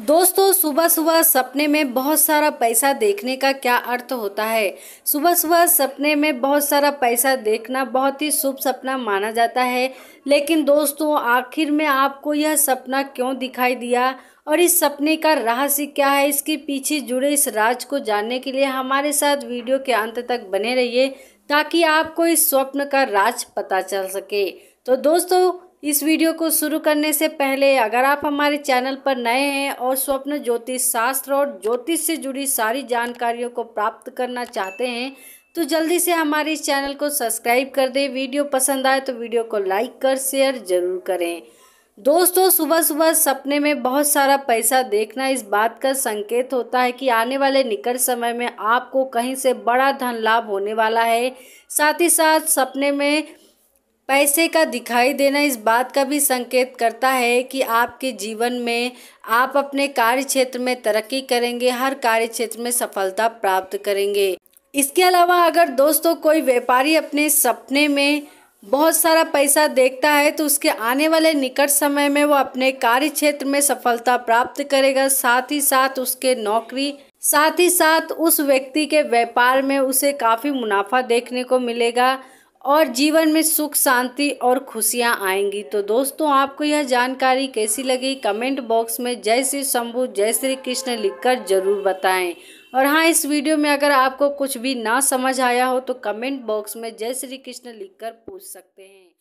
दोस्तों सुबह सुबह सपने में बहुत सारा पैसा देखने का क्या अर्थ होता है सुबह सुबह सपने में बहुत सारा पैसा देखना बहुत ही शुभ सपना माना जाता है लेकिन दोस्तों आखिर में आपको यह सपना क्यों दिखाई दिया और इस सपने का रहस्य क्या है इसके पीछे जुड़े इस राज को जानने के लिए हमारे साथ वीडियो के अंत तक बने रहिए ताकि आपको इस स्वप्न का राज पता चल सके तो दोस्तों इस वीडियो को शुरू करने से पहले अगर आप हमारे चैनल पर नए हैं और स्वप्न ज्योतिष शास्त्र और ज्योतिष से जुड़ी सारी जानकारियों को प्राप्त करना चाहते हैं तो जल्दी से हमारे इस चैनल को सब्सक्राइब कर दें वीडियो पसंद आए तो वीडियो को लाइक कर शेयर ज़रूर करें दोस्तों सुबह सुबह सपने में बहुत सारा पैसा देखना इस बात का संकेत होता है कि आने वाले निकट समय में आपको कहीं से बड़ा धन लाभ होने वाला है साथ ही साथ सपने में पैसे का दिखाई देना इस बात का भी संकेत करता है कि आपके जीवन में आप अपने कार्य क्षेत्र में तरक्की करेंगे हर कार्य क्षेत्र में सफलता प्राप्त करेंगे इसके अलावा अगर दोस्तों कोई व्यापारी अपने सपने में बहुत सारा पैसा देखता है तो उसके आने वाले निकट समय में वो अपने कार्य क्षेत्र में सफलता प्राप्त करेगा साथ ही साथ उसके नौकरी साथ ही साथ उस व्यक्ति के व्यापार में उसे काफ़ी मुनाफा देखने को मिलेगा और जीवन में सुख शांति और खुशियाँ आएंगी तो दोस्तों आपको यह जानकारी कैसी लगी कमेंट बॉक्स में जय श्री शंभु जय श्री कृष्ण लिखकर ज़रूर बताएं और हाँ इस वीडियो में अगर आपको कुछ भी ना समझ आया हो तो कमेंट बॉक्स में जय श्री कृष्ण लिखकर पूछ सकते हैं